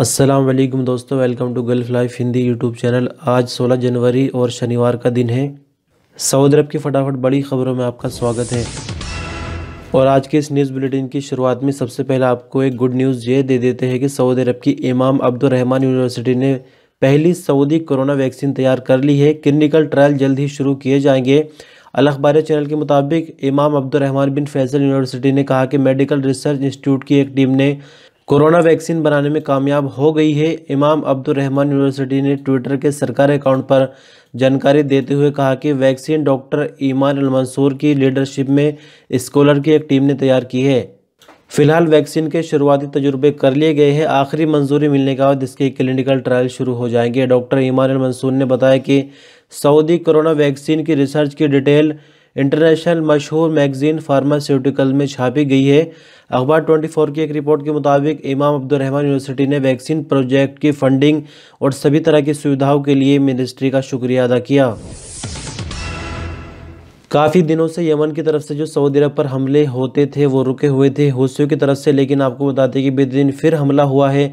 अस्सलाम वालेकुम दोस्तों welcome to Gulf Life Hindi YouTube channel आज 16 जनवरी और शनिवार का दिन है सऊदी अरब की फटाफट बड़ी खबरों में आपका स्वागत है और आज के इस न्यूज़ बुलेटिन की शुरुआत में सबसे पहले आपको एक गुड न्यूज़ ये दे देते हैं कि सऊदी अरब की इमाम अब्दुलरहमान यूनिवर्सिटी ने पहली सऊदी कोरोना वैक्सीन तैयार कर ली है क्लिनिकल ट्रायल जल्द ही शुरू किए जाएंगे अलखबार चैनल के मुताबिक इमाम अब्दुलरहमान बिन फैसल यूनिवर्सिटी ने कहा कि मेडिकल रिसर्च इंस्टीट्यूट की एक टीम ने कोरोना वैक्सीन बनाने में कामयाब हो गई है इमाम अब्दुल रहमान यूनिवर्सिटी ने ट्विटर के सरकारी अकाउंट पर जानकारी देते हुए कहा कि वैक्सीन डॉक्टर ईमान अलमंसूर की लीडरशिप में स्कॉलर की एक टीम ने तैयार की है फिलहाल वैक्सीन के शुरुआती तजुर्बे कर लिए गए हैं आखिरी मंजूरी मिलने के बाद इसके क्लिनिकल ट्रायल शुरू हो जाएंगे डॉक्टर ईमान मंसूर ने बताया कि सऊदी कोरोना वैक्सीन की रिसर्च की डिटेल इंटरनेशनल मशहूर मैगज़ीन फार्मास्यूटिकल में छापी गई है अखबार 24 की एक रिपोर्ट के मुताबिक इमाम अब्दुलरहमान यूनिवर्सिटी ने वैक्सीन प्रोजेक्ट की फंडिंग और सभी तरह की सुविधाओं के लिए मिनिस्ट्री का शुक्रिया अदा किया काफ़ी दिनों से यमन की तरफ से जो सऊदी अरब पर हमले होते थे वो रुके हुए थे हौसियों की तरफ से लेकिन आपको बताते कि बेदिन फिर हमला हुआ है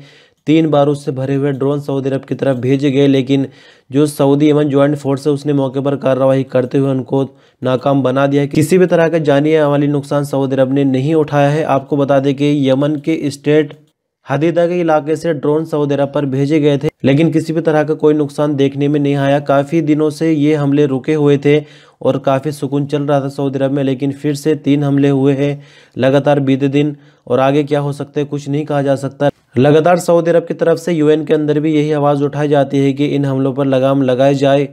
तीन बारूद से भरे हुए ड्रोन सऊदी अरब की तरफ भेजे गए लेकिन जो सऊदी यमन ज्वाइंट फोर्स है उसने मौके पर कार्रवाई करते हुए उनको नाकाम बना दिया है किसी भी तरह का जानी वाली नुकसान सऊदी अरब ने नहीं उठाया है आपको बता दें कि यमन के स्टेट हदीदा के इलाके से ड्रोन सऊदी अरब पर भेजे गए थे लेकिन किसी भी तरह का कोई नुकसान देखने में नहीं आया काफ़ी दिनों से ये हमले रुके हुए थे और काफ़ी सुकून चल रहा था सऊदी अरब में लेकिन फिर से तीन हमले हुए हैं लगातार बीते दिन और आगे क्या हो सकते है कुछ नहीं कहा जा सकता लगातार सऊदी अरब की तरफ से यूएन के अंदर भी यही आवाज़ उठाई जाती है कि इन हमलों पर लगाम लगाए जाए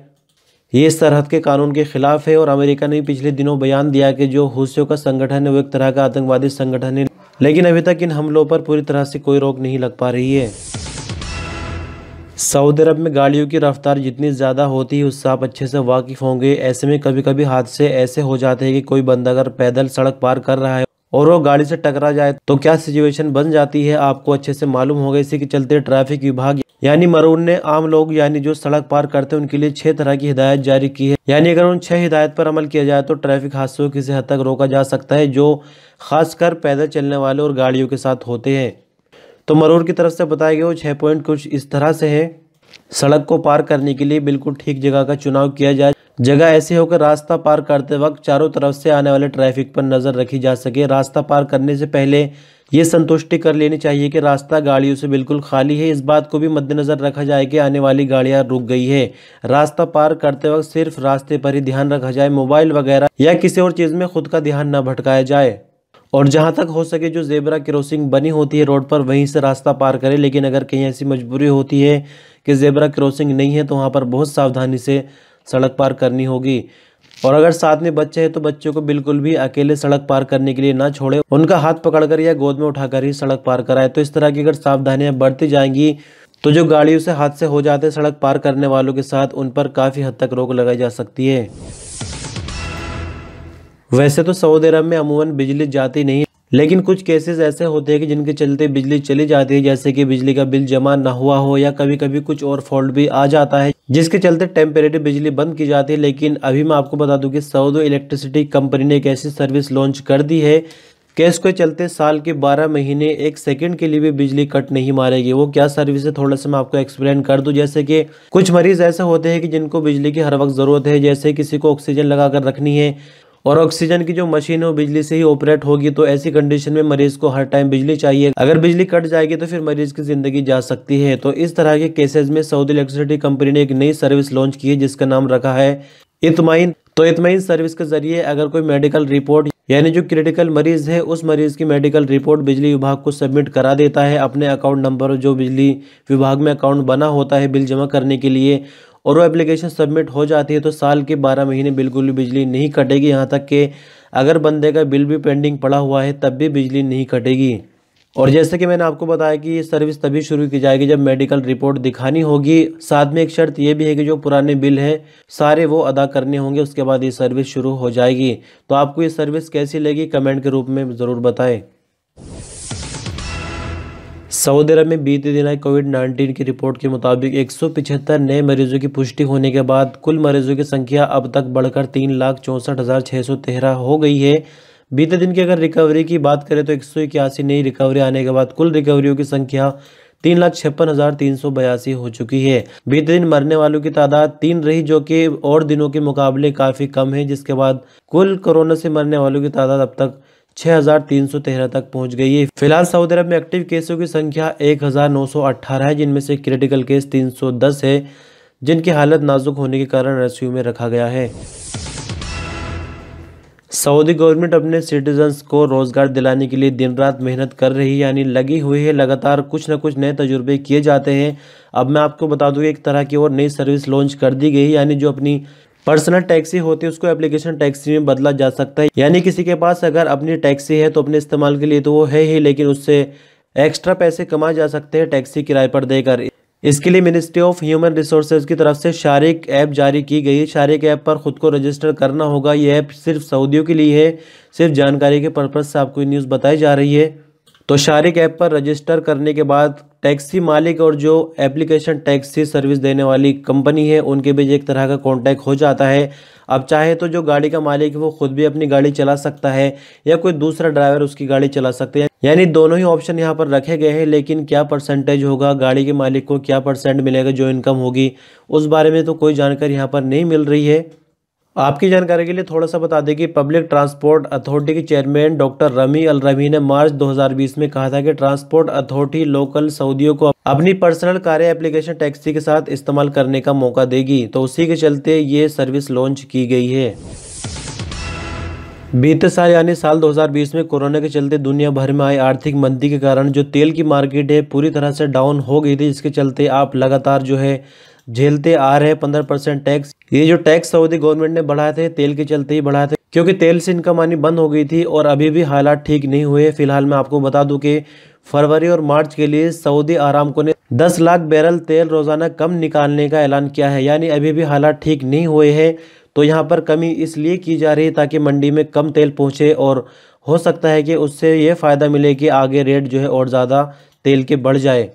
ये सरहद के कानून के खिलाफ है और अमेरिका ने पिछले दिनों बयान दिया कि जो हूसियों का संगठन है वो एक तरह का आतंकवादी संगठन है लेकिन अभी तक इन हमलों पर पूरी तरह से कोई रोक नहीं लग पा रही है सऊदी अरब में गाड़ियों की रफ्तार जितनी ज़्यादा होती है उससे आप अच्छे से वाकिफ़ होंगे ऐसे में कभी कभी हादसे ऐसे हो जाते हैं कि कोई बंदा अगर पैदल सड़क पार कर रहा है और वो गाड़ी से टकरा जाए तो क्या सिचुएशन बन जाती है आपको अच्छे से मालूम होगा इसी के चलते ट्रैफिक विभाग यानी मरून ने आम लोग यानी जो सड़क पार करते हैं उनके लिए छह तरह की हिदायत जारी की है यानी अगर उन छह हिदायत पर अमल किया जाए तो ट्रैफिक हादसों किसी हद तक रोका जा सकता है जो खासकर पैदल चलने वाले और गाड़ियों के साथ होते हैं तो मरूर की तरफ से बताए गए वो छः पॉइंट कुछ इस तरह से है सड़क को पार करने के लिए बिल्कुल ठीक जगह का चुनाव किया जाए जगह ऐसी हो कि रास्ता पार करते वक्त चारों तरफ से आने वाले ट्रैफिक पर नज़र रखी जा सके रास्ता पार करने से पहले ये संतुष्टि कर लेनी चाहिए कि रास्ता गाड़ियों से बिल्कुल खाली है इस बात को भी मद्देनज़र रखा जाए कि आने वाली गाड़ियां रुक गई है रास्ता पार करते वक्त सिर्फ रास्ते पर ही ध्यान रखा जाए मोबाइल वगैरह या किसी और चीज़ में खुद का ध्यान न भटकाया जाए और जहाँ तक हो सके जो जेबरा क्रॉसिंग बनी होती है रोड पर वहीं से रास्ता पार करें लेकिन अगर कहीं ऐसी मजबूरी होती है कि जेबरा क्रॉसिंग नहीं है तो वहाँ पर बहुत सावधानी से सड़क पार करनी होगी और अगर साथ में बच्चे हैं तो बच्चों को बिल्कुल भी अकेले सड़क पार करने के लिए ना छोड़े उनका हाथ पकड़कर या गोद में उठाकर ही सड़क पार कराए तो इस तरह की अगर सावधानियां बढ़ती जाएंगी तो जो गाड़ियों से हादसे हो जाते हैं सड़क पार करने वालों के साथ उन पर काफ़ी हद तक रोक लगाई जा सकती है वैसे तो सऊदी अरब में अमूमन बिजली जाती नहीं लेकिन कुछ केसेस ऐसे होते हैं कि जिनके चलते बिजली चली जाती है जैसे कि बिजली का बिल जमा ना हुआ हो या कभी कभी कुछ और फॉल्ट भी आ जाता है जिसके चलते टेम्परेरी बिजली बंद की जाती है लेकिन अभी मैं आपको बता दूं कि सऊदो इलेक्ट्रिसिटी कंपनी ने एक ऐसी सर्विस लॉन्च कर दी है केस के चलते साल के बारह महीने एक सेकंड के लिए भी बिजली कट नहीं मारेगी वो क्या सर्विस है थोड़ा सा मैं आपको एक्सप्लेन कर दूं जैसे कि कुछ मरीज ऐसे होते हैं कि जिनको बिजली की हर वक्त ज़रूरत है जैसे किसी को ऑक्सीजन लगा कर रखनी है और ऑक्सीजन की जो मशीन है वो बिजली से ही ऑपरेट होगी तो ऐसी कंडीशन में मरीज को हर टाइम बिजली चाहिए अगर बिजली कट जाएगी तो फिर मरीज की जिंदगी जा सकती है तो इस तरह के केसेज में सऊदी इलेक्ट्रिसिटी कंपनी ने एक नई सर्विस लॉन्च की है जिसका नाम रखा है इतमाइन तो इतमाइन सर्विस के जरिए अगर कोई मेडिकल रिपोर्ट यानी जो क्रिटिकल मरीज है उस मरीज की मेडिकल रिपोर्ट बिजली विभाग को सबमिट करा देता है अपने अकाउंट नंबर जो बिजली विभाग में अकाउंट बना होता है बिल जमा करने के लिए और वो एप्लीकेशन सबमिट हो जाती है तो साल के बारह महीने बिल्कुल भी बिजली नहीं कटेगी यहाँ तक कि अगर बंदे का बिल भी पेंडिंग पड़ा हुआ है तब भी बिजली नहीं कटेगी और जैसे कि मैंने आपको बताया कि ये सर्विस तभी शुरू की जाएगी जब मेडिकल रिपोर्ट दिखानी होगी साथ में एक शर्त ये भी है कि जो पुराने बिल हैं सारे वो अदा करने होंगे उसके बाद ये सर्विस शुरू हो जाएगी तो आपको ये सर्विस कैसी लगी कमेंट के रूप में ज़रूर बताएं सऊदी अरब में बीते दिन आई कोविड नाइन्टीन की रिपोर्ट के मुताबिक एक नए मरीजों की पुष्टि होने के बाद कुल मरीजों की संख्या अब तक बढ़कर तीन लाख चौंसठ हज़ार छः सौ तेरह हो गई है बीते दिन की अगर रिकवरी की बात करें तो एक सौ इक्यासी नई रिकवरी आने के बाद कुल रिकवरियों की संख्या तीन लाख छप्पन हज़ार तीन सौ बयासी हो चुकी है बीते दिन मरने वालों की तादाद तीन रही जो कि और दिनों के मुकाबले काफ़ी कम है जिसके बाद कुल कोरोना से मरने वालों की तादाद अब तक 6,313 तक पहुंच गई है फिलहाल सऊदी अरब में एक्टिव केसों की संख्या 1,918 है जिनमें से क्रिटिकल केस 310 है जिनकी हालत नाजुक होने के कारण रेस्क्यू में रखा गया है सऊदी गवर्नमेंट अपने सिटीजन्स को रोज़गार दिलाने के लिए दिन रात मेहनत कर रही है यानी लगी हुई है लगातार कुछ न कुछ नए तजुर्बे किए जाते हैं अब मैं आपको बता दूँ एक तरह की और नई सर्विस लॉन्च कर दी गई यानी जो अपनी पर्सनल टैक्सी होती है उसको एप्लीकेशन टैक्सी में बदला जा सकता है यानी किसी के पास अगर अपनी टैक्सी है तो अपने इस्तेमाल के लिए तो वो है ही लेकिन उससे एक्स्ट्रा पैसे कमाए जा सकते हैं टैक्सी किराए पर देकर इसके लिए मिनिस्ट्री ऑफ ह्यूमन रिसोर्सेज की तरफ से शारिक ऐप जारी की गई है शारिक ऐप पर खुद को रजिस्टर करना होगा ये ऐप सिर्फ सऊदियों के लिए है सिर्फ जानकारी के पर्पज़ से आपको न्यूज़ बताई जा रही है तो शारिक ऐप पर रजिस्टर करने के बाद टैक्सी मालिक और जो एप्लीकेशन टैक्सी सर्विस देने वाली कंपनी है उनके बीच एक तरह का कॉन्टैक्ट हो जाता है अब चाहे तो जो गाड़ी का मालिक है वो खुद भी अपनी गाड़ी चला सकता है या कोई दूसरा ड्राइवर उसकी गाड़ी चला सकते हैं यानी दोनों ही ऑप्शन यहाँ पर रखे गए हैं लेकिन क्या परसेंटेज होगा गाड़ी के मालिक को क्या परसेंट मिलेगा जो इनकम होगी उस बारे में तो कोई जानकारी यहाँ पर नहीं मिल रही है आपकी जानकारी के लिए थोड़ा सा बता दें कि पब्लिक ट्रांसपोर्ट अथॉरिटी के chairman doctor Rami Al Rami ने मार्च 2020 में कहा था कि ट्रांसपोर्ट अथॉरिटी लोकल सऊदियों को अपनी पर्सनल कार्य एप्लीकेशन टैक्सी के साथ इस्तेमाल करने का मौका देगी तो उसी के चलते ये सर्विस लॉन्च की गई है बीते साल यानी साल 2020 में कोरोना के चलते दुनिया भर में आई आर्थिक मंदी के कारण जो तेल की मार्केट है पूरी तरह से डाउन हो गई थी जिसके चलते आप लगातार जो है झेलते आ रहे हैं पंद्रह परसेंट टैक्स ये जो टैक्स सऊदी गवर्नमेंट ने बढ़ाए थे तेल के चलते ही बढ़ाए थे क्योंकि तेल से इनकम आनी बंद हो गई थी और अभी भी हालात ठीक नहीं हुए फिलहाल मैं आपको बता दूं कि फरवरी और मार्च के लिए सऊदी आरामको ने 10 लाख बैरल तेल रोज़ाना कम निकालने का ऐलान किया है यानी अभी भी हालात ठीक नहीं हुए हैं तो यहाँ पर कमी इसलिए की जा रही है ताकि मंडी में कम तेल पहुँचे और हो सकता है कि उससे ये फ़ायदा मिले कि आगे रेट जो है और ज़्यादा तेल के बढ़ जाए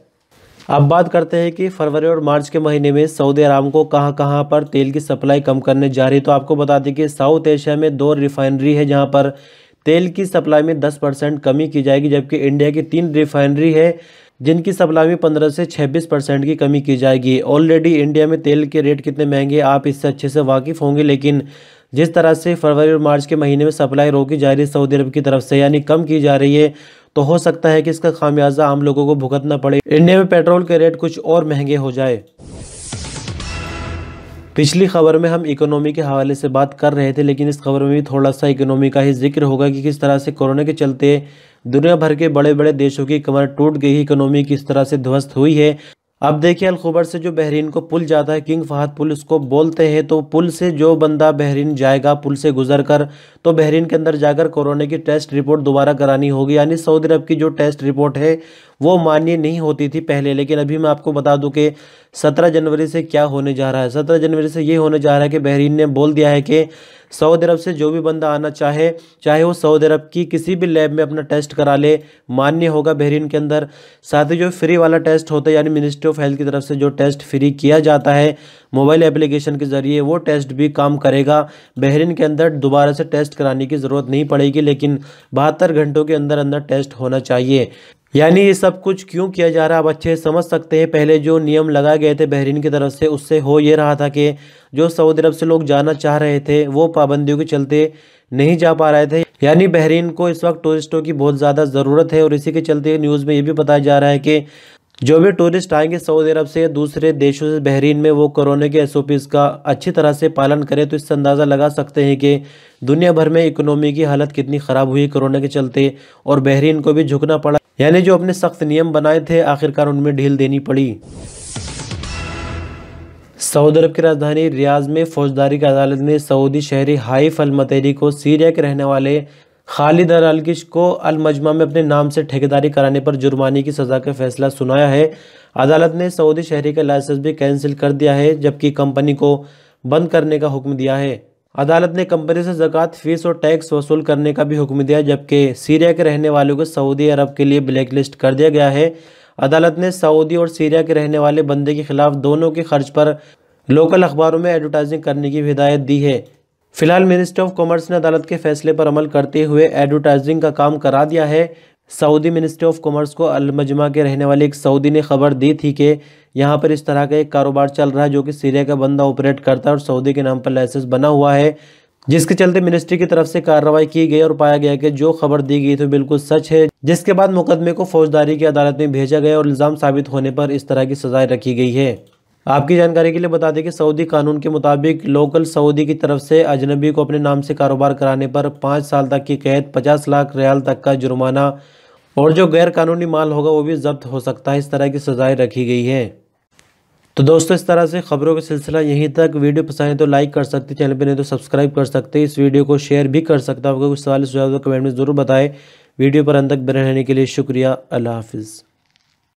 अब बात करते हैं कि फरवरी और मार्च के महीने में सऊदी अरब को कहां कहां पर तेल की सप्लाई कम करने जा रही है तो आपको बता दें कि साउथ एशिया में दो रिफाइनरी है जहां पर तेल की सप्लाई में 10 परसेंट कमी की जाएगी जबकि इंडिया की तीन रिफाइनरी है जिनकी सप्लाई में 15 से 26 परसेंट की कमी की जाएगी ऑलरेडी इंडिया में तेल के रेट कितने महंगे आप इससे अच्छे से वाकिफ़ होंगे लेकिन जिस तरह से फरवरी और मार्च के महीने में सप्लाई रोकी जा रही है सऊदी अरब की तरफ से यानी कम की जा रही है तो हो सकता है कि इसका खामियाजा आम लोगों को भुगतना पड़े इंडिया में पेट्रोल के रेट कुछ और महंगे हो जाए पिछली खबर में हम इकोनॉमी के हवाले से बात कर रहे थे लेकिन इस खबर में भी थोड़ा सा इकोनॉमी का ही जिक्र होगा कि किस तरह से कोरोना के चलते दुनिया भर के बड़े बड़े देशों की कमर टूट गई इकोनॉमी किस तरह से ध्वस्त हुई है अब देखिए अलखबर से जो बहरीन को पुल जाता है किंग फहद पुल उसको बोलते हैं तो पुल से जो बंदा बहरीन जाएगा पुल से गुजर कर तो बहरीन के अंदर जाकर कोरोना की टेस्ट रिपोर्ट दोबारा करानी होगी यानी सऊदी अरब की जो टेस्ट रिपोर्ट है वो मान्य नहीं होती थी पहले लेकिन अभी मैं आपको बता दूं कि सत्रह जनवरी से क्या होने जा रहा है सत्रह जनवरी से ये होने जा रहा है कि बहरीन ने बोल दिया है कि सऊदी अरब से जो भी बंदा आना चाहे चाहे वो सऊदी अरब की किसी भी लैब में अपना टेस्ट करा ले मान्य होगा बहरीन के अंदर साथ ही जो फ्री वाला टेस्ट होता है यानी मिनिस्ट्री ऑफ हेल्थ की तरफ से जो टेस्ट फ्री किया जाता है मोबाइल एप्लीकेशन के ज़रिए वो टेस्ट भी काम करेगा बहरीन के अंदर दोबारा से टेस्ट कराने की ज़रूरत नहीं पड़ेगी लेकिन बहत्तर घंटों के अंदर अंदर टेस्ट होना चाहिए यानी ये सब कुछ क्यों किया जा रहा है आप अच्छे समझ सकते हैं पहले जो नियम लगाए गए थे बहरीन की तरफ से उससे हो ये रहा था कि जो सऊदी अरब से लोग जाना चाह रहे थे वो पाबंदियों के चलते नहीं जा पा रहे थे यानी बहरीन को इस वक्त टूरिस्टों की बहुत ज़्यादा ज़रूरत है और इसी के चलते न्यूज़ में ये भी बताया जा रहा है कि जो भी टूरिस्ट आएंगे सऊदी अरब से दूसरे देशों से बहरीन में वो कोरोना के एस का अच्छी तरह से पालन करें तो इससे अंदाज़ा लगा सकते हैं कि दुनिया भर में इकोनॉमी की हालत कितनी ख़राब हुई कोरोना के चलते और बहरीन को भी झुकना पड़ा यानी जो अपने सख्त नियम बनाए थे आखिरकार उनमें ढील देनी पड़ी सऊदी अरब की राजधानी रियाज में फौजदारी की अदालत ने सऊदी शहरी हाइफ अलमतरी को सीरिया के रहने वाले खालिद अरलगिश को अलमजमा में अपने नाम से ठेकेदारी कराने पर जुर्माने की सज़ा का फैसला सुनाया है अदालत ने सऊदी शहरी का लाइसेंस भी कैंसिल कर दिया है जबकि कंपनी को बंद करने का हुक्म दिया है अदालत ने कंपनी से जक़ात फीस और टैक्स वसूल करने का भी हुक्म दिया जबकि सीरिया के रहने वालों को सऊदी अरब के लिए ब्लैक लिस्ट कर दिया गया है अदालत ने सऊदी और सीरिया के रहने वाले बंदे के खिलाफ दोनों के खर्च पर लोकल अखबारों में एडवर्टाइजिंग करने की हिदायत दी है फिलहाल मिनिस्ट्री ऑफ कॉमर्स ने अदालत के फैसले पर अमल करते हुए एडवर्टाइजिंग का काम करा दिया है सऊदी मिनिस्ट्री ऑफ कॉमर्स को अलमजमा के रहने वाले एक सऊदी ने खबर दी थी कि यहाँ पर इस तरह का एक कारोबार चल रहा है जो कि सीरिया का बंदा ऑपरेट करता है और सऊदी के नाम पर लाइसेंस बना हुआ है जिसके चलते मिनिस्ट्री की तरफ से कार्रवाई की गई और पाया गया कि जो खबर दी गई थी बिल्कुल सच है जिसके बाद मुकदमे को फौजदारी की अदालत में भेजा गया और इल्ज़ाम साबित होने पर इस तरह की सजाएं रखी गई है आपकी जानकारी के लिए बता दें कि सऊदी कानून के मुताबिक लोकल सऊदी की तरफ से अजनबी को अपने नाम से कारोबार कराने पर पाँच साल तक की कैद पचास लाख रियाल तक का जुर्माना और जो गैर कानूनी माल होगा वो भी जब्त हो सकता है इस तरह की सजाएं रखी गई है तो दोस्तों इस तरह से खबरों का सिलसिला यहीं तक वीडियो पसंद है तो लाइक कर सकते चैनल पर नहीं तो सब्सक्राइब कर सकते इस वीडियो को शेयर भी कर सकते हैं आपको कुछ सवाल सुझाव तो कमेंट में ज़रूर बताएं वीडियो पर अंत तक बने रहने के लिए शुक्रिया अल्लाह हाफिज़